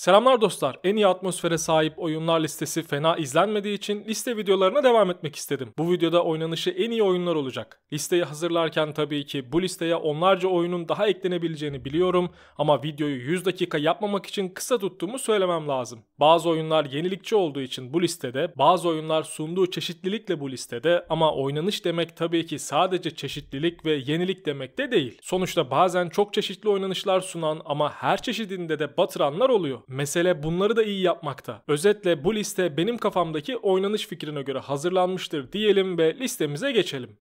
Selamlar dostlar. En iyi atmosfere sahip oyunlar listesi fena izlenmediği için liste videolarına devam etmek istedim. Bu videoda oynanışı en iyi oyunlar olacak. Listeyi hazırlarken tabii ki bu listeye onlarca oyunun daha eklenebileceğini biliyorum ama videoyu 100 dakika yapmamak için kısa tuttuğumu söylemem lazım. Bazı oyunlar yenilikçi olduğu için bu listede, bazı oyunlar sunduğu çeşitlilikle bu listede ama oynanış demek tabii ki sadece çeşitlilik ve yenilik demek de değil. Sonuçta bazen çok çeşitli oynanışlar sunan ama her çeşidinde de batıranlar oluyor. Mesele bunları da iyi yapmakta. Özetle bu liste benim kafamdaki oynanış fikrine göre hazırlanmıştır diyelim ve listemize geçelim.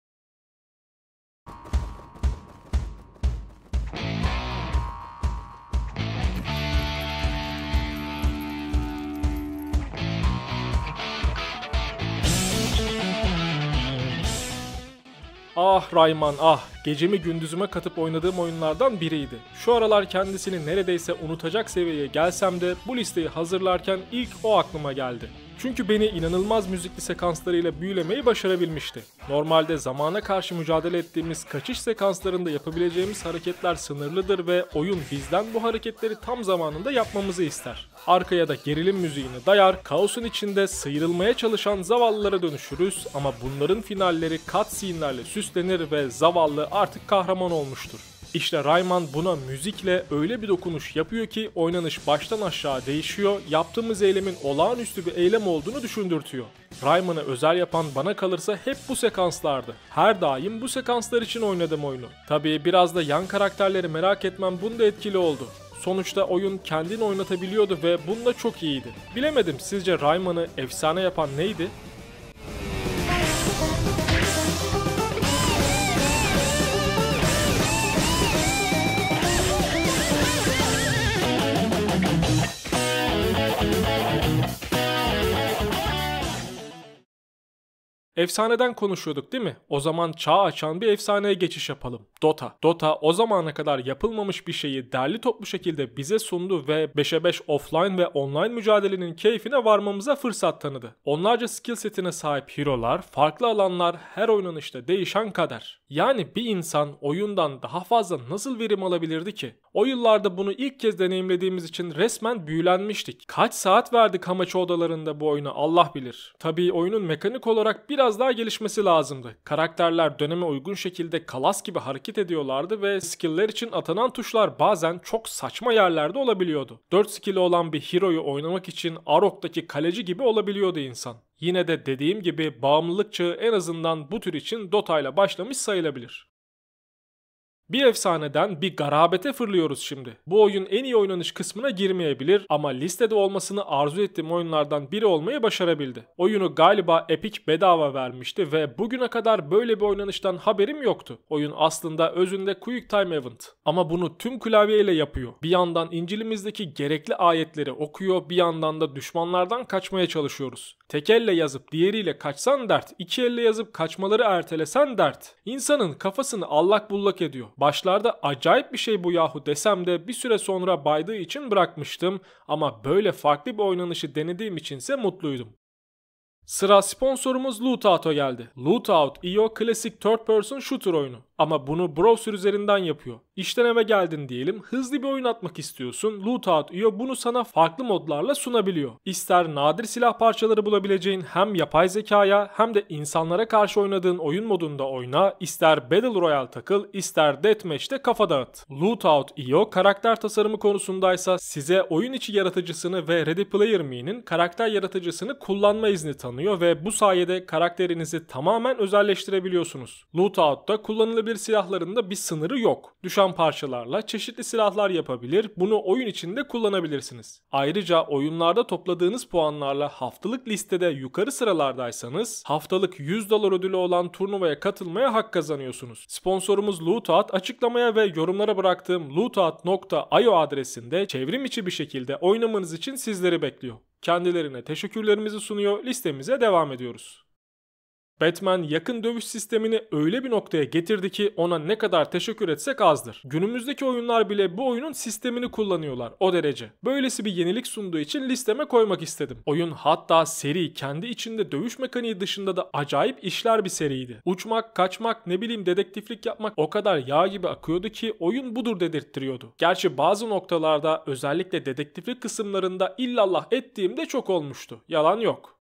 Ah Rayman ah, gecemi gündüzüme katıp oynadığım oyunlardan biriydi. Şu aralar kendisini neredeyse unutacak seviyeye gelsem de bu listeyi hazırlarken ilk o aklıma geldi. Çünkü beni inanılmaz müzikli sekanslarıyla büyülemeyi başarabilmişti. Normalde zamana karşı mücadele ettiğimiz kaçış sekanslarında yapabileceğimiz hareketler sınırlıdır ve oyun bizden bu hareketleri tam zamanında yapmamızı ister. Arkaya da gerilim müziğini dayar, kaosun içinde sıyrılmaya çalışan zavallılara dönüşürüz ama bunların finalleri cutscene'lerle süslenir ve zavallı artık kahraman olmuştur. İşte Rayman buna müzikle öyle bir dokunuş yapıyor ki oynanış baştan aşağı değişiyor, yaptığımız eylemin olağanüstü bir eylem olduğunu düşündürtüyor. Rayman'ı özel yapan bana kalırsa hep bu sekanslardı. Her daim bu sekanslar için oynadım oyunu. Tabii biraz da yan karakterleri merak etmem bunda etkili oldu. Sonuçta oyun kendini oynatabiliyordu ve bunda çok iyiydi. Bilemedim sizce Rayman'ı efsane yapan neydi? Efsaneden konuşuyorduk değil mi? O zaman çağ açan bir efsaneye geçiş yapalım. Dota. Dota o zamana kadar yapılmamış bir şeyi derli toplu şekilde bize sundu ve 5'e 5 offline ve online mücadelenin keyfine varmamıza fırsat tanıdı. Onlarca skill setine sahip hero'lar, farklı alanlar, her oynanışta değişen kader. Yani bir insan oyundan daha fazla nasıl verim alabilirdi ki? O yıllarda bunu ilk kez deneyimlediğimiz için resmen büyülenmiştik. Kaç saat verdik hamaçı odalarında bu oyuna Allah bilir. Tabii oyunun mekanik olarak biraz daha gelişmesi lazımdı. Karakterler döneme uygun şekilde kalas gibi hareket ediyorlardı ve skill'ler için atanan tuşlar bazen çok saçma yerlerde olabiliyordu. 4 skill'i olan bir hero'yu oynamak için Arok'taki kaleci gibi olabiliyordu insan. Yine de dediğim gibi bağımlılık çağı en azından bu tür için Dota ile başlamış sayılabilir. Bir efsaneden bir garabete fırlıyoruz şimdi. Bu oyun en iyi oynanış kısmına girmeyebilir ama listede olmasını arzu ettiğim oyunlardan biri olmayı başarabildi. Oyunu galiba Epic bedava vermişti ve bugüne kadar böyle bir oynanıştan haberim yoktu. Oyun aslında özünde Quick Time Event ama bunu tüm klavyeyle yapıyor. Bir yandan İncil'imizdeki gerekli ayetleri okuyor, bir yandan da düşmanlardan kaçmaya çalışıyoruz. Tek elle yazıp diğeriyle kaçsan dert, iki elle yazıp kaçmaları ertelesen dert. İnsanın kafasını allak bullak ediyor. Başlarda acayip bir şey bu yahu desem de bir süre sonra baydığı için bırakmıştım ama böyle farklı bir oynanışı denediğim içinse mutluydum. Sıra sponsorumuz Lootout geldi. Lootout, EO klasik third person shooter oyunu. Ama bunu browser üzerinden yapıyor. İşten eve geldin diyelim hızlı bir oyun atmak istiyorsun. Lootout IO bunu sana farklı modlarla sunabiliyor. İster nadir silah parçaları bulabileceğin hem yapay zekaya hem de insanlara karşı oynadığın oyun modunda oyna, ister Battle Royale takıl, ister Deathmatch'te kafa dağıt. Lootout IO karakter tasarımı konusundaysa size oyun içi yaratıcısını ve Ready Player Me'nin karakter yaratıcısını kullanma izni tanıyor ve bu sayede karakterinizi tamamen özelleştirebiliyorsunuz. Lootout'ta kullanılabilir kullanılabilir silahlarında bir sınırı yok. Düşen parçalarla çeşitli silahlar yapabilir, bunu oyun içinde kullanabilirsiniz. Ayrıca oyunlarda topladığınız puanlarla haftalık listede yukarı sıralardaysanız haftalık 100 dolar ödülü olan turnuvaya katılmaya hak kazanıyorsunuz. Sponsorumuz Lootout açıklamaya ve yorumlara bıraktığım lootout.io adresinde çevrim içi bir şekilde oynamanız için sizleri bekliyor. Kendilerine teşekkürlerimizi sunuyor, listemize devam ediyoruz. Batman yakın dövüş sistemini öyle bir noktaya getirdi ki ona ne kadar teşekkür etsek azdır. Günümüzdeki oyunlar bile bu oyunun sistemini kullanıyorlar o derece. Böylesi bir yenilik sunduğu için listeme koymak istedim. Oyun hatta seri kendi içinde dövüş mekaniği dışında da acayip işler bir seriydi. Uçmak, kaçmak, ne bileyim dedektiflik yapmak o kadar yağ gibi akıyordu ki oyun budur dedirttiriyordu. Gerçi bazı noktalarda özellikle dedektiflik kısımlarında illallah ettiğimde çok olmuştu. Yalan yok.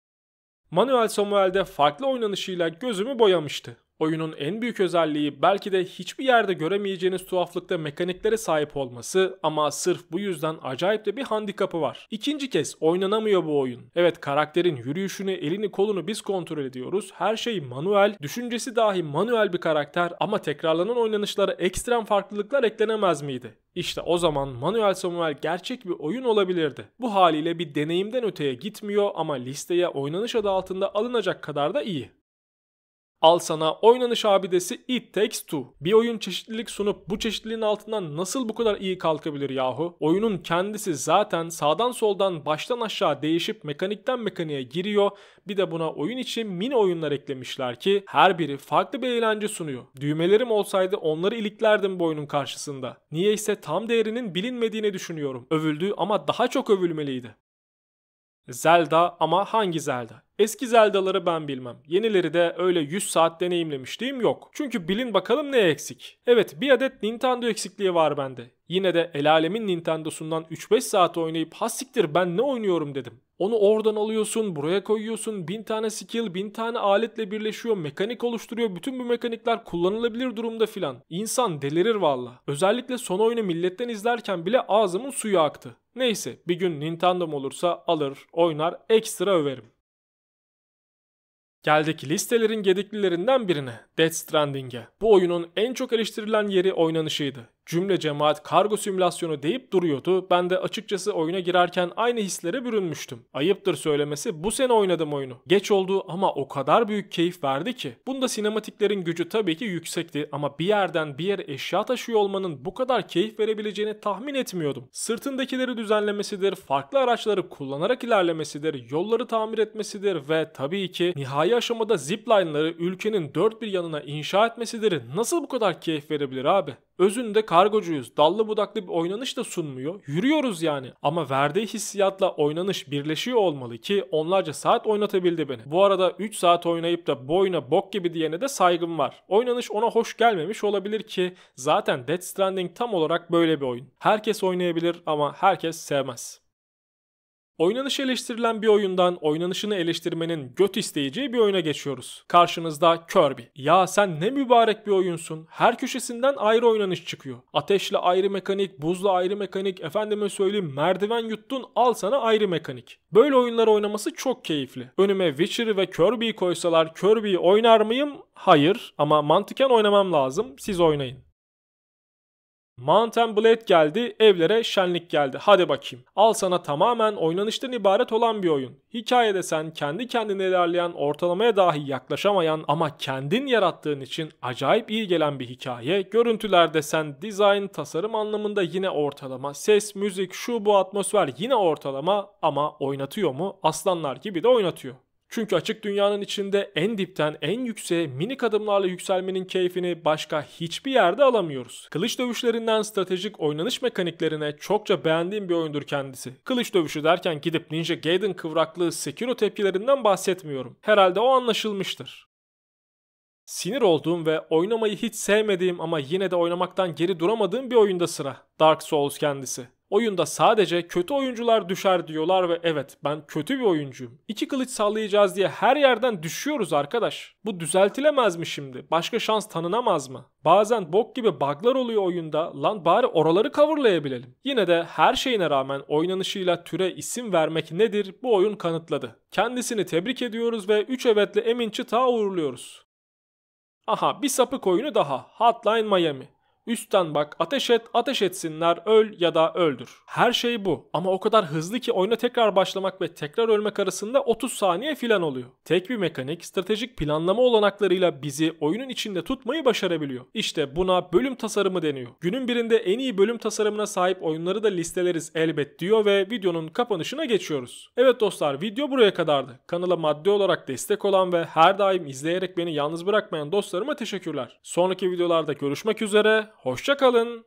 Manuel Samuel de farklı oynanışıyla gözümü boyamıştı. Oyunun en büyük özelliği belki de hiçbir yerde göremeyeceğiniz tuhaflıkta mekaniklere sahip olması ama sırf bu yüzden acayip de bir handikapı var. İkinci kez oynanamıyor bu oyun. Evet karakterin yürüyüşünü, elini kolunu biz kontrol ediyoruz. Her şey manuel, düşüncesi dahi manuel bir karakter ama tekrarlanan oynanışlara ekstrem farklılıklar eklenemez miydi? İşte o zaman Manuel Samuel gerçek bir oyun olabilirdi. Bu haliyle bir deneyimden öteye gitmiyor ama listeye oynanış adı altında alınacak kadar da iyi. Al sana oynanış abidesi It Takes Two. Bir oyun çeşitlilik sunup bu çeşitliliğin altından nasıl bu kadar iyi kalkabilir yahu? Oyunun kendisi zaten sağdan soldan baştan aşağı değişip mekanikten mekaniğe giriyor. Bir de buna oyun için mini oyunlar eklemişler ki her biri farklı bir eğlence sunuyor. Düğmelerim olsaydı onları iliklerdim bu oyunun karşısında. ise tam değerinin bilinmediğini düşünüyorum. Övüldü ama daha çok övülmeliydi. Zelda ama hangi Zelda? Eski Zelda'ları ben bilmem. Yenileri de öyle 100 saat deneyimlemişliğim yok. Çünkü bilin bakalım ne eksik. Evet bir adet Nintendo eksikliği var bende. Yine de el alemin Nintendo'sundan 3-5 saat oynayıp hassiktir ben ne oynuyorum dedim. Onu oradan alıyorsun, buraya koyuyorsun, bin tane skill, bin tane aletle birleşiyor, mekanik oluşturuyor, bütün bu mekanikler kullanılabilir durumda filan. İnsan delirir valla. Özellikle son oyunu milletten izlerken bile ağzımın suyu aktı. Neyse bir gün Nintendo'm olursa alır, oynar, ekstra överim. Geldik listelerin gediklilerinden birine, Death Stranding'e. Bu oyunun en çok eleştirilen yeri oynanışıydı cümle cemaat kargo simülasyonu deyip duruyordu. Ben de açıkçası oyuna girerken aynı hislere bürünmüştüm. Ayıptır söylemesi bu sene oynadım oyunu. Geç oldu ama o kadar büyük keyif verdi ki. Bunda sinematiklerin gücü tabii ki yüksekti ama bir yerden bir yere eşya taşıyor olmanın bu kadar keyif verebileceğini tahmin etmiyordum. Sırtındakileri düzenlemesidir, farklı araçları kullanarak ilerlemesidir, yolları tamir etmesidir ve tabii ki nihai aşamada zipline'ları ülkenin dört bir yanına inşa etmesidir. Nasıl bu kadar keyif verebilir abi? Özünde kargocuyuz. Dallı budaklı bir oynanış da sunmuyor. Yürüyoruz yani. Ama verdiği hissiyatla oynanış birleşiyor olmalı ki onlarca saat oynatabildi beni. Bu arada 3 saat oynayıp da bu oyuna bok gibi diyene de saygım var. Oynanış ona hoş gelmemiş olabilir ki zaten Death Stranding tam olarak böyle bir oyun. Herkes oynayabilir ama herkes sevmez. Oynanış eleştirilen bir oyundan oynanışını eleştirmenin göt isteyeceği bir oyuna geçiyoruz. Karşınızda Kirby. Ya sen ne mübarek bir oyunsun. Her köşesinden ayrı oynanış çıkıyor. Ateşle ayrı mekanik, buzla ayrı mekanik, efendime söyleyeyim merdiven yuttun al sana ayrı mekanik. Böyle oyunları oynaması çok keyifli. Önüme Witcher'ı ve Kirby'yi koysalar Kirby'yi oynar mıyım? Hayır ama mantıken oynamam lazım. Siz oynayın. Mountain Blade geldi, evlere şenlik geldi. Hadi bakayım. Al sana tamamen oynanıştan ibaret olan bir oyun. Hikaye desen kendi kendine ilerleyen, ortalamaya dahi yaklaşamayan ama kendin yarattığın için acayip iyi gelen bir hikaye. Görüntüler desen design, tasarım anlamında yine ortalama. Ses, müzik, şu bu atmosfer yine ortalama ama oynatıyor mu? Aslanlar gibi de oynatıyor. Çünkü açık dünyanın içinde en dipten en yükseğe minik adımlarla yükselmenin keyfini başka hiçbir yerde alamıyoruz. Kılıç dövüşlerinden stratejik oynanış mekaniklerine çokça beğendiğim bir oyundur kendisi. Kılıç dövüşü derken gidip Ninja Gaiden kıvraklığı Sekiro tepkilerinden bahsetmiyorum. Herhalde o anlaşılmıştır. Sinir olduğum ve oynamayı hiç sevmediğim ama yine de oynamaktan geri duramadığım bir oyunda sıra. Dark Souls kendisi. Oyunda sadece kötü oyuncular düşer diyorlar ve evet ben kötü bir oyuncuyum. İki kılıç sallayacağız diye her yerden düşüyoruz arkadaş. Bu düzeltilemez mi şimdi? Başka şans tanınamaz mı? Bazen bok gibi bug'lar oluyor oyunda. Lan bari oraları coverlayabilelim. Yine de her şeyine rağmen oynanışıyla türe isim vermek nedir bu oyun kanıtladı. Kendisini tebrik ediyoruz ve 3 evetle Emin Çıtağı uğurluyoruz. Aha bir sapık oyunu daha. Hotline Miami. Üstten bak ateş et, ateş etsinler, öl ya da öldür. Her şey bu ama o kadar hızlı ki oyuna tekrar başlamak ve tekrar ölmek arasında 30 saniye filan oluyor. Tek bir mekanik stratejik planlama olanaklarıyla bizi oyunun içinde tutmayı başarabiliyor. İşte buna bölüm tasarımı deniyor. Günün birinde en iyi bölüm tasarımına sahip oyunları da listeleriz elbet diyor ve videonun kapanışına geçiyoruz. Evet dostlar video buraya kadardı. Kanala maddi olarak destek olan ve her daim izleyerek beni yalnız bırakmayan dostlarıma teşekkürler. Sonraki videolarda görüşmek üzere Hoşça kalın.